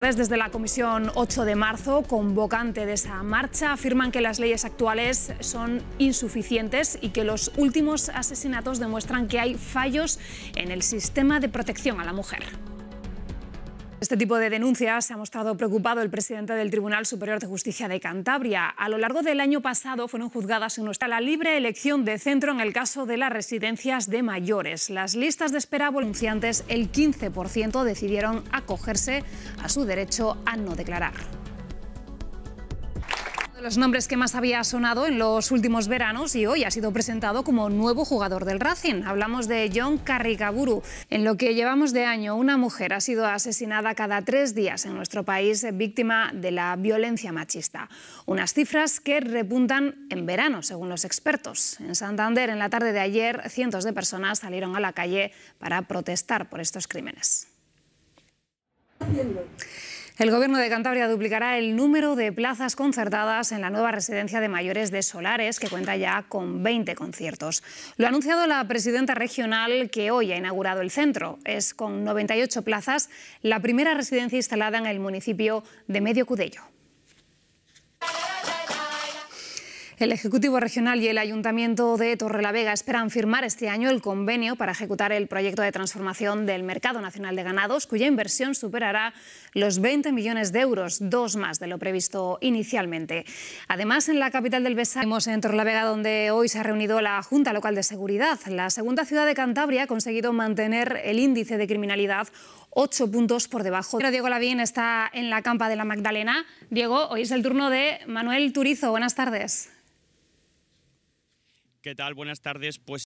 Pues desde la Comisión 8 de marzo, convocante de esa marcha, afirman que las leyes actuales son insuficientes y que los últimos asesinatos demuestran que hay fallos en el sistema de protección a la mujer. Este tipo de denuncias se ha mostrado preocupado el presidente del Tribunal Superior de Justicia de Cantabria. A lo largo del año pasado fueron juzgadas en nuestra la libre elección de centro en el caso de las residencias de mayores. Las listas de espera volunciantes, el 15% decidieron acogerse a su derecho a no declarar los nombres que más había sonado en los últimos veranos y hoy ha sido presentado como nuevo jugador del Racing. Hablamos de John Carricaburu. En lo que llevamos de año, una mujer ha sido asesinada cada tres días en nuestro país víctima de la violencia machista. Unas cifras que repuntan en verano, según los expertos. En Santander, en la tarde de ayer, cientos de personas salieron a la calle para protestar por estos crímenes. El Gobierno de Cantabria duplicará el número de plazas concertadas en la nueva residencia de mayores de Solares, que cuenta ya con 20 conciertos. Lo ha anunciado la presidenta regional que hoy ha inaugurado el centro. Es con 98 plazas la primera residencia instalada en el municipio de Medio Cudello. El Ejecutivo Regional y el Ayuntamiento de Torrelavega esperan firmar este año el convenio para ejecutar el proyecto de transformación del Mercado Nacional de Ganados, cuya inversión superará los 20 millones de euros, dos más de lo previsto inicialmente. Además, en la capital del hemos en Torrelavega, donde hoy se ha reunido la Junta Local de Seguridad. La segunda ciudad de Cantabria ha conseguido mantener el índice de criminalidad ocho puntos por debajo. Pero Diego Lavín está en la campa de la Magdalena. Diego, hoy es el turno de Manuel Turizo. Buenas tardes. ¿Qué tal? Buenas tardes. Pues